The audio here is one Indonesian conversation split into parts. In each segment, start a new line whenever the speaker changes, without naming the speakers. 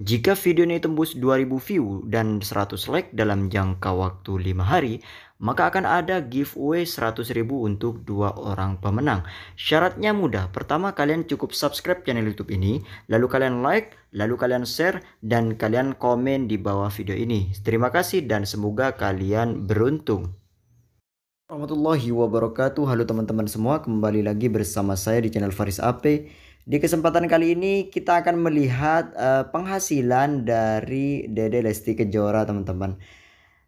Jika video ini tembus 2000 view dan 100 like dalam jangka waktu 5 hari, maka akan ada giveaway 100.000 untuk dua orang pemenang. Syaratnya mudah. Pertama, kalian cukup subscribe channel YouTube ini, lalu kalian like, lalu kalian share dan kalian komen di bawah video ini. Terima kasih dan semoga kalian beruntung Assalamualaikum warahmatullahi wabarakatuh Halo teman-teman semua kembali lagi bersama saya di channel Faris AP di kesempatan kali ini kita akan melihat uh, penghasilan dari Dede Lesti Kejora teman-teman.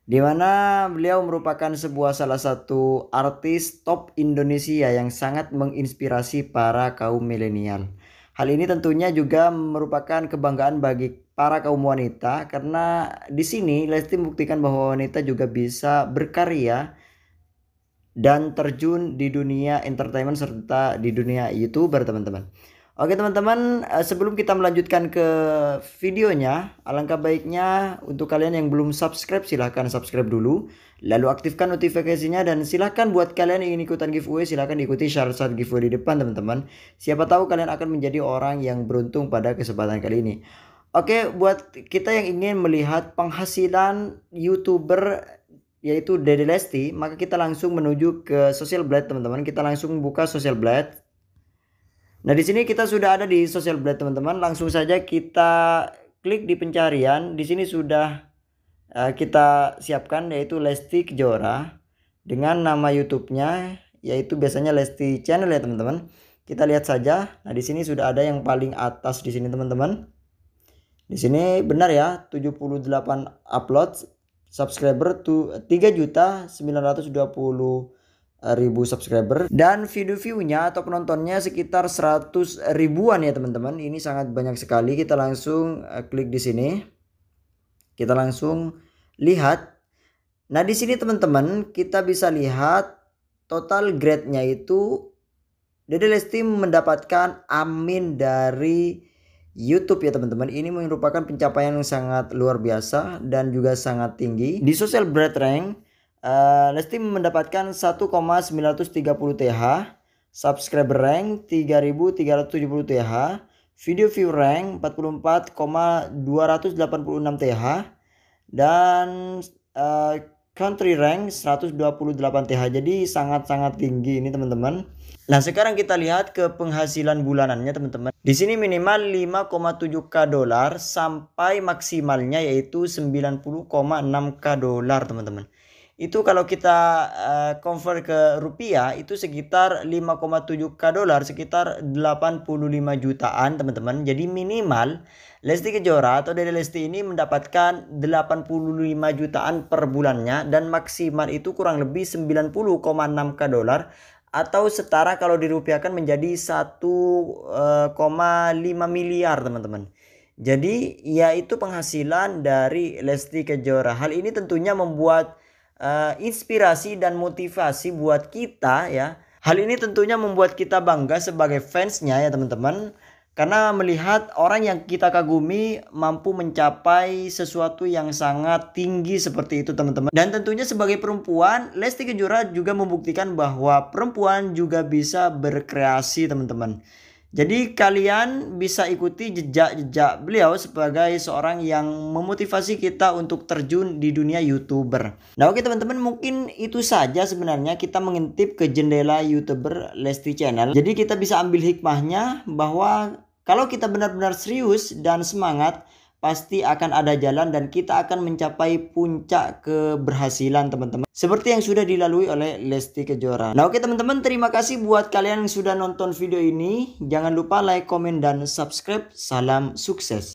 Di mana beliau merupakan sebuah salah satu artis top Indonesia yang sangat menginspirasi para kaum milenial. Hal ini tentunya juga merupakan kebanggaan bagi para kaum wanita karena di sini Lesti membuktikan bahwa wanita juga bisa berkarya dan terjun di dunia entertainment serta di dunia YouTuber teman-teman. Oke teman-teman, eh, sebelum kita melanjutkan ke videonya, alangkah baiknya untuk kalian yang belum subscribe silahkan subscribe dulu, lalu aktifkan notifikasinya dan silahkan buat kalian yang ingin ikutan giveaway silahkan ikuti syarat-syarat giveaway di depan teman-teman. Siapa tahu kalian akan menjadi orang yang beruntung pada kesempatan kali ini. Oke, buat kita yang ingin melihat penghasilan youtuber yaitu Dede Lesti, maka kita langsung menuju ke Social Blade teman-teman. Kita langsung buka Social Blade Nah, di sini kita sudah ada di Social Blade, teman-teman. Langsung saja kita klik di pencarian. Di sini sudah uh, kita siapkan yaitu Lesti Kejora dengan nama YouTube-nya yaitu biasanya Lesti Channel ya, teman-teman. Kita lihat saja. Nah, di sini sudah ada yang paling atas di sini, teman-teman. Di sini benar ya, 78 upload subscriber tuh 3 juta 920 ribu subscriber dan video viewnya atau penontonnya sekitar 100 ribuan ya teman-teman ini sangat banyak sekali kita langsung eh, klik di sini kita langsung lihat nah di sini teman-teman kita bisa lihat total grade-nya itu Dede Lesti mendapatkan amin dari YouTube ya teman-teman ini merupakan pencapaian yang sangat luar biasa dan juga sangat tinggi di social bread rank Uh, Lesti mendapatkan 1,930 TH, subscriber rank 3370 TH, video view rank 44,286 TH, dan uh, country rank 128 TH. Jadi sangat-sangat tinggi ini teman-teman. Nah sekarang kita lihat ke penghasilan bulanannya teman-teman. Di sini minimal 5,7k dolar sampai maksimalnya yaitu 90,6k dolar teman-teman itu kalau kita uh, convert ke rupiah itu sekitar 5,7k dolar sekitar 85 jutaan teman-teman jadi minimal Lesti Kejora atau Dede Lesti ini mendapatkan 85 jutaan per bulannya dan maksimal itu kurang lebih 90,6k dolar atau setara kalau dirupiahkan menjadi 1,5 eh, miliar teman-teman jadi ya itu penghasilan dari Lesti Kejora hal ini tentunya membuat uh, inspirasi dan motivasi buat kita ya. Hal ini tentunya membuat kita bangga sebagai fansnya ya teman-teman. Karena melihat orang yang kita kagumi mampu mencapai sesuatu yang sangat tinggi seperti itu teman-teman. Dan tentunya sebagai perempuan, Lesti Kejora juga membuktikan bahwa perempuan juga bisa berkreasi teman-teman. Jadi kalian bisa ikuti jejak-jejak beliau sebagai seorang yang memotivasi kita untuk terjun di dunia YouTuber. Nah, oke teman-teman, mungkin itu saja sebenarnya kita mengintip ke jendela YouTuber Lesti Channel. Jadi kita bisa ambil hikmahnya bahwa kalau kita benar-benar serius dan semangat pasti akan ada jalan dan kita akan mencapai puncak keberhasilan teman-teman seperti yang sudah dilalui oleh Lesti Kejora nah oke teman-teman terima kasih buat kalian yang sudah nonton video ini jangan lupa like, komen, dan subscribe salam sukses